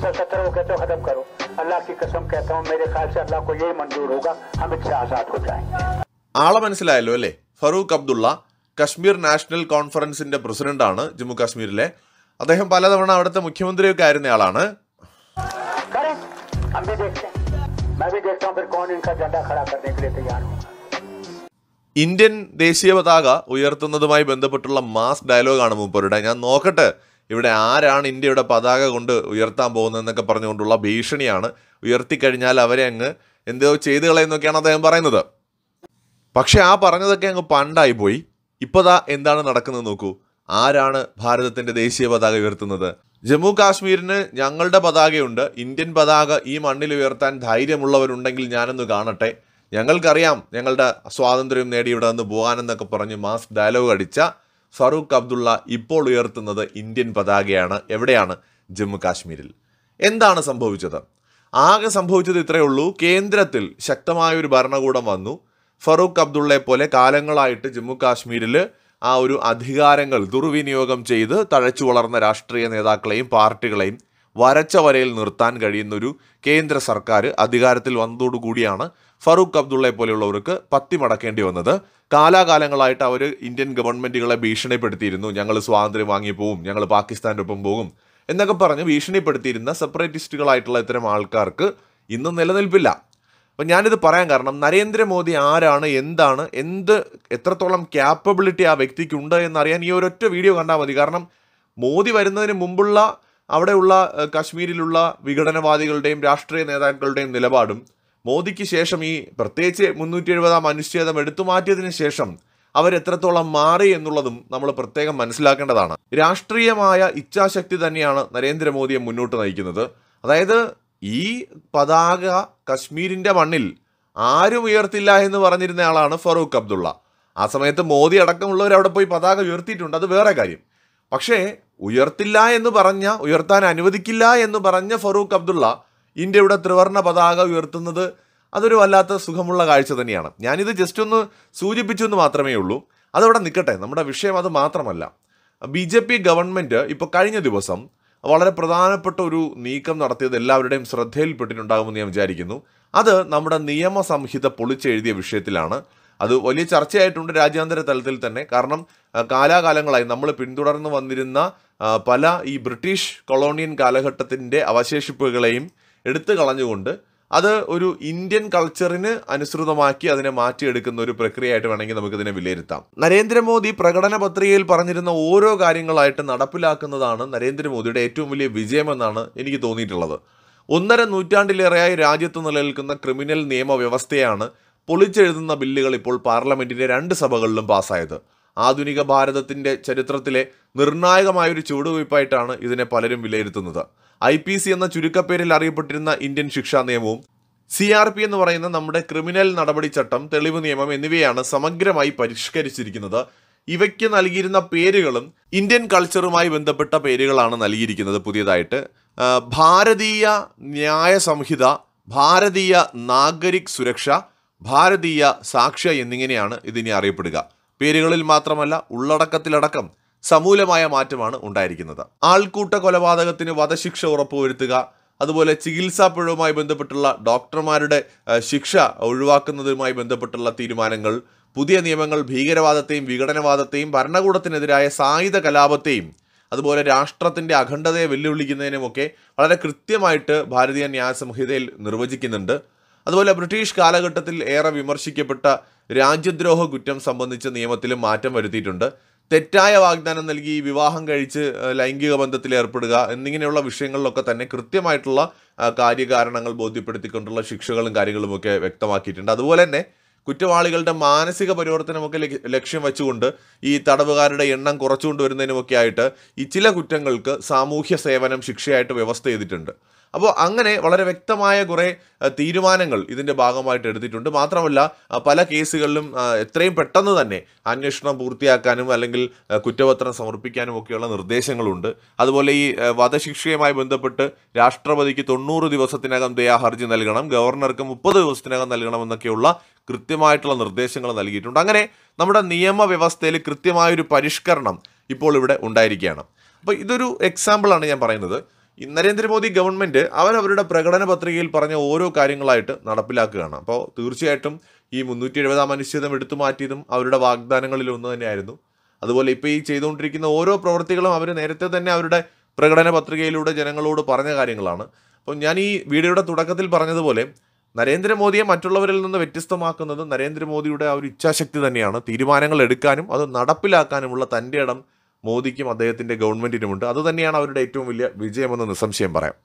उनसे खतरा वो कहते हो खत्म करो अल्लाह की कसम कहता हूँ मेरे ख्याल से अल्लाह को यही मंजूर होगा हम इससे आज़ाद हो जाएंगे ആളെ മനസ്സിലായല്ലോ അല്ലേ ഫറൂഖ് അബ്ദുള്ള കശ്മീർ നാഷണൽ കോൺഫറൻസിന്റെ പ്രസിഡന്റാണ് ജമ്മു കാശ്മീരിലെ അദ്ദേഹം പലതവണ അവിടുത്തെ മുഖ്യമന്ത്രിയൊക്കെ ആയിരുന്ന ആളാണ് ഇന്ത്യൻ ദേശീയ പതാക ഉയർത്തുന്നതുമായി ബന്ധപ്പെട്ടുള്ള മാസ് ഡയലോഗാണ് മൂപ്പരുടെ ഞാൻ നോക്കട്ടെ ഇവിടെ ആരാണ് ഇന്ത്യയുടെ പതാക കൊണ്ട് ഉയർത്താൻ പോകുന്നതെന്നൊക്കെ പറഞ്ഞുകൊണ്ടുള്ള ഭീഷണിയാണ് ഉയർത്തിക്കഴിഞ്ഞാൽ അവരെ അങ്ങ് എന്തോ ചെയ്തു കളയുന്നൊക്കെയാണ് അദ്ദേഹം പറയുന്നത് പക്ഷേ ആ പറഞ്ഞതൊക്കെ അങ്ങ് പണ്ടായി പോയി ഇപ്പതാ എന്താണ് നടക്കുന്നത് നോക്കൂ ആരാണ് ഭാരതത്തിൻ്റെ ദേശീയ പതാക ഉയർത്തുന്നത് ജമ്മു കാശ്മീരിന് ഞങ്ങളുടെ പതാകയുണ്ട് ഇന്ത്യൻ പതാക ഈ മണ്ണിൽ ഉയർത്താൻ ധൈര്യമുള്ളവരുണ്ടെങ്കിൽ ഞാനൊന്ന് കാണട്ടെ ഞങ്ങൾക്കറിയാം ഞങ്ങളുടെ സ്വാതന്ത്ര്യം നേടി ഇവിടെ നിന്ന് പോകാനെന്നൊക്കെ പറഞ്ഞ് മാസ് ഡയലോഗ് അടിച്ച ഫറൂഖ് അബ്ദുള്ള ഇപ്പോൾ ഉയർത്തുന്നത് ഇന്ത്യൻ പതാകയാണ് എവിടെയാണ് ജമ്മു കാശ്മീരിൽ എന്താണ് സംഭവിച്ചത് ആകെ സംഭവിച്ചത് ഇത്രയേ ഉള്ളൂ കേന്ദ്രത്തിൽ ശക്തമായ ഒരു ഭരണകൂടം വന്നു ഫറൂഖ് അബ്ദുള്ളയെ പോലെ കാലങ്ങളായിട്ട് ജമ്മു കാശ്മീരിൽ ആ ഒരു അധികാരങ്ങൾ ദുർവിനിയോഗം ചെയ്ത് തഴച്ചു വളർന്ന രാഷ്ട്രീയ നേതാക്കളെയും പാർട്ടികളെയും വരച്ച വരയിൽ നിർത്താൻ കഴിയുന്നൊരു കേന്ദ്ര സർക്കാർ അധികാരത്തിൽ വന്നതോടുകൂടിയാണ് ഫറൂഖ് അബ്ദുള്ളയെ പോലെയുള്ളവർക്ക് പത്തി മടക്കേണ്ടി വന്നത് കാലാകാലങ്ങളായിട്ട് അവർ ഇന്ത്യൻ ഗവൺമെൻറ്റുകളെ ഭീഷണിപ്പെടുത്തിയിരുന്നു ഞങ്ങൾ സ്വാതന്ത്ര്യം വാങ്ങി പോവും ഞങ്ങൾ പാകിസ്ഥാൻ്റെ ഒപ്പം പോകും എന്നൊക്കെ പറഞ്ഞ് ഭീഷണിപ്പെടുത്തിയിരുന്ന സെപ്പറേറ്റിസ്റ്റുകളായിട്ടുള്ള ഇത്തരം ആൾക്കാർക്ക് ഇന്നും നിലനിൽപ്പില്ല അപ്പം ഞാനിത് പറയാൻ കാരണം നരേന്ദ്രമോദി ആരാണ് എന്താണ് എന്ത് എത്രത്തോളം ക്യാപ്പബിലിറ്റി ആ വ്യക്തിക്കുണ്ട് എന്നറിയാൻ ഈ ഒരൊറ്റ വീഡിയോ കണ്ടാൽ മതി കാരണം മോദി വരുന്നതിന് മുമ്പുള്ള അവിടെയുള്ള കശ്മീരിലുള്ള വിഘടനവാദികളുടെയും രാഷ്ട്രീയ നേതാക്കളുടെയും നിലപാടും മോദിക്ക് ശേഷം ഈ പ്രത്യേകിച്ച് മുന്നൂറ്റി എഴുപതാം അനുച്ഛേദം എടുത്തു മാറ്റിയതിന് ശേഷം അവരെത്രത്തോളം മാറി എന്നുള്ളതും നമ്മൾ പ്രത്യേകം മനസ്സിലാക്കേണ്ടതാണ് രാഷ്ട്രീയമായ ഇച്ഛാശക്തി തന്നെയാണ് നരേന്ദ്രമോദിയെ മുന്നോട്ട് നയിക്കുന്നത് അതായത് ഈ പതാക കശ്മീരിൻ്റെ മണ്ണിൽ ആരും ഉയർത്തില്ല എന്ന് പറഞ്ഞിരുന്ന ആളാണ് ഫറൂഖ് അബ്ദുള്ള ആ സമയത്ത് മോദി അടക്കമുള്ളവർ അവിടെ പോയി പതാക ഉയർത്തിയിട്ടുണ്ട് അത് വേറെ കാര്യം പക്ഷേ ഉയർത്തില്ല എന്ന് പറഞ്ഞ ഉയർത്താൻ അനുവദിക്കില്ല എന്ന് പറഞ്ഞ ഫറൂഖ് അബ്ദുള്ള ഇന്ത്യയുടെ ത്രിവർണ പതാക ഉയർത്തുന്നത് അതൊരു വല്ലാത്ത സുഖമുള്ള കാഴ്ച തന്നെയാണ് ഞാനിത് ജസ്റ്റ് ഒന്ന് സൂചിപ്പിച്ചു എന്ന് മാത്രമേ ഉള്ളൂ അതവിടെ നിൽക്കട്ടെ നമ്മുടെ വിഷയം അത് മാത്രമല്ല ബി ജെ പി ഗവൺമെൻറ് ഇപ്പോൾ കഴിഞ്ഞ ദിവസം വളരെ പ്രധാനപ്പെട്ട ഒരു നീക്കം നടത്തിയത് എല്ലാവരുടെയും ശ്രദ്ധയിൽപ്പെട്ടിട്ടുണ്ടാകുമെന്ന് ഞാൻ വിചാരിക്കുന്നു അത് നമ്മുടെ നിയമസംഹിത പൊളിച്ചെഴുതിയ വിഷയത്തിലാണ് അത് വലിയ ചർച്ചയായിട്ടുണ്ട് രാജ്യാന്തര തലത്തിൽ തന്നെ കാരണം കാലാകാലങ്ങളായി നമ്മൾ പിന്തുടർന്നു വന്നിരുന്ന പല ഈ ബ്രിട്ടീഷ് കൊളോണിയൻ കാലഘട്ടത്തിൻ്റെ അവശേഷിപ്പുകളെയും എടുത്തു കളഞ്ഞുകൊണ്ട് അത് ഒരു ഇന്ത്യൻ കൾച്ചറിന് അനുസൃതമാക്കി അതിനെ മാറ്റിയെടുക്കുന്ന ഒരു പ്രക്രിയയായിട്ട് വേണമെങ്കിൽ നമുക്കിതിനെ വിലയിരുത്താം നരേന്ദ്രമോദി പ്രകടന പത്രികയിൽ പറഞ്ഞിരുന്ന ഓരോ കാര്യങ്ങളായിട്ട് നടപ്പിലാക്കുന്നതാണ് നരേന്ദ്രമോദിയുടെ ഏറ്റവും വലിയ വിജയമെന്നാണ് എനിക്ക് തോന്നിയിട്ടുള്ളത് ഒന്നര നൂറ്റാണ്ടിലേറെയായി രാജ്യത്ത് നിലനിൽക്കുന്ന ക്രിമിനൽ നിയമവ്യവസ്ഥയാണ് പൊളിച്ചെഴുതുന്ന ബില്ലുകൾ ഇപ്പോൾ പാർലമെന്റിന്റെ രണ്ട് സഭകളിലും പാസ്സായത് ആധുനിക ഭാരതത്തിന്റെ ചരിത്രത്തിലെ നിർണായകമായൊരു ചുവടുവയ്പായിട്ടാണ് ഇതിനെ പലരും വിലയിരുത്തുന്നത് ഐ പി സി എന്ന ചുരുക്കപ്പേരിൽ അറിയപ്പെട്ടിരുന്ന ഇന്ത്യൻ ശിക്ഷാ നിയമവും സി ആർ പി എന്ന് പറയുന്ന നമ്മുടെ ക്രിമിനൽ നടപടിച്ചട്ടം തെളിവ് നിയമം എന്നിവയാണ് സമഗ്രമായി പരിഷ്കരിച്ചിരിക്കുന്നത് ഇവയ്ക്ക് നൽകിയിരുന്ന പേരുകളും ഇന്ത്യൻ കൾച്ചറുമായി ബന്ധപ്പെട്ട പേരുകളാണ് നൽകിയിരിക്കുന്നത് പുതിയതായിട്ട് ഭാരതീയ ന്യായ സംഹിത ഭാരതീയ നാഗരിക് സുരക്ഷ ഭാരതീയ സാക്ഷ്യ എന്നിങ്ങനെയാണ് ഇതിനെ അറിയപ്പെടുക പേരുകളിൽ മാത്രമല്ല ഉള്ളടക്കത്തിലടക്കം സമൂലമായ മാറ്റമാണ് ഉണ്ടായിരിക്കുന്നത് ആൾക്കൂട്ട കൊലപാതകത്തിന് വധശിക്ഷ ഉറപ്പുവരുത്തുക അതുപോലെ ചികിത്സാ പിഴവുമായി ബന്ധപ്പെട്ടുള്ള ഡോക്ടർമാരുടെ ശിക്ഷ ഒഴിവാക്കുന്നതുമായി ബന്ധപ്പെട്ടുള്ള തീരുമാനങ്ങൾ പുതിയ നിയമങ്ങൾ ഭീകരവാദത്തെയും വിഘടനവാദത്തെയും ഭരണകൂടത്തിനെതിരായ സായുധ കലാപത്തെയും അതുപോലെ രാഷ്ട്രത്തിൻ്റെ അഖണ്ഡതയെ വെല്ലുവിളിക്കുന്നതിനുമൊക്കെ വളരെ കൃത്യമായിട്ട് ഭാരതീയ ന്യായസംഹിതയിൽ നിർവചിക്കുന്നുണ്ട് അതുപോലെ ബ്രിട്ടീഷ് കാലഘട്ടത്തിൽ ഏറെ വിമർശിക്കപ്പെട്ട രാജ്യദ്രോഹ കുറ്റം സംബന്ധിച്ച നിയമത്തിലും മാറ്റം വരുത്തിയിട്ടുണ്ട് തെറ്റായ വാഗ്ദാനം നൽകി വിവാഹം കഴിച്ച് ലൈംഗിക ബന്ധത്തിൽ ഏർപ്പെടുക എന്നിങ്ങനെയുള്ള വിഷയങ്ങളിലൊക്കെ തന്നെ കൃത്യമായിട്ടുള്ള കാര്യകാരണങ്ങൾ ബോധ്യപ്പെടുത്തിക്കൊണ്ടുള്ള ശിക്ഷകളും കാര്യങ്ങളുമൊക്കെ വ്യക്തമാക്കിയിട്ടുണ്ട് അതുപോലെ തന്നെ കുറ്റവാളികളുടെ മാനസിക പരിവർത്തനമൊക്കെ ലക്ഷ്യം വെച്ചുകൊണ്ട് ഈ തടവുകാരുടെ എണ്ണം കുറച്ചുകൊണ്ടുവരുന്നതിനുമൊക്കെ ആയിട്ട് ഈ ചില കുറ്റങ്ങൾക്ക് സാമൂഹ്യ സേവനം ശിക്ഷയായിട്ട് വ്യവസ്ഥ ചെയ്തിട്ടുണ്ട് അപ്പോൾ അങ്ങനെ വളരെ വ്യക്തമായ കുറേ തീരുമാനങ്ങൾ ഇതിൻ്റെ ഭാഗമായിട്ട് എടുത്തിട്ടുണ്ട് മാത്രമല്ല പല കേസുകളിലും എത്രയും പെട്ടെന്ന് തന്നെ അന്വേഷണം പൂർത്തിയാക്കാനും അല്ലെങ്കിൽ കുറ്റപത്രം സമർപ്പിക്കാനും ഒക്കെയുള്ള നിർദ്ദേശങ്ങളുണ്ട് അതുപോലെ ഈ വധശിക്ഷയുമായി ബന്ധപ്പെട്ട് രാഷ്ട്രപതിക്ക് തൊണ്ണൂറ് ദിവസത്തിനകം ദയാഹർജി നൽകണം ഗവർണർക്ക് മുപ്പത് ദിവസത്തിനകം നൽകണം എന്നൊക്കെയുള്ള കൃത്യമായിട്ടുള്ള നിർദ്ദേശങ്ങൾ നൽകിയിട്ടുണ്ട് അങ്ങനെ നമ്മുടെ നിയമവ്യവസ്ഥയിൽ കൃത്യമായൊരു പരിഷ്കരണം ഇപ്പോൾ ഇവിടെ ഉണ്ടായിരിക്കുകയാണ് അപ്പോൾ ഇതൊരു എക്സാമ്പിളാണ് ഞാൻ പറയുന്നത് നരേന്ദ്രമോദി ഗവൺമെൻറ് അവരവരുടെ പ്രകടന പത്രികയിൽ പറഞ്ഞ ഓരോ കാര്യങ്ങളായിട്ട് നടപ്പിലാക്കുകയാണ് അപ്പോൾ തീർച്ചയായിട്ടും ഈ മുന്നൂറ്റി എഴുപതാം അനുച്ഛേദം എടുത്തു മാറ്റിയതും അവരുടെ വാഗ്ദാനങ്ങളിൽ ഒന്ന് തന്നെയായിരുന്നു അതുപോലെ ഇപ്പോൾ ഈ ചെയ്തുകൊണ്ടിരിക്കുന്ന ഓരോ പ്രവൃത്തികളും അവർ നേരത്തെ തന്നെ അവരുടെ പ്രകടന പത്രികയിലൂടെ ജനങ്ങളോട് പറഞ്ഞ കാര്യങ്ങളാണ് അപ്പോൾ ഞാൻ ഈ വീഡിയോയുടെ തുടക്കത്തിൽ പറഞ്ഞതുപോലെ നരേന്ദ്രമോദിയെ മറ്റുള്ളവരിൽ നിന്ന് വ്യത്യസ്തമാക്കുന്നത് നരേന്ദ്രമോദിയുടെ ആ ഒരു ഇച്ഛാശക്തി തന്നെയാണ് തീരുമാനങ്ങൾ എടുക്കാനും അത് നടപ്പിലാക്കാനുമുള്ള തൻ്റെ ഇടം മോദിക്കും അദ്ദേഹത്തിൻ്റെ ഗവൺമെൻറ്റിനുമുണ്ട് അതുതന്നെയാണ് അവരുടെ ഏറ്റവും വലിയ വിജയമെന്ന് നിസ്സംശയം പറയാം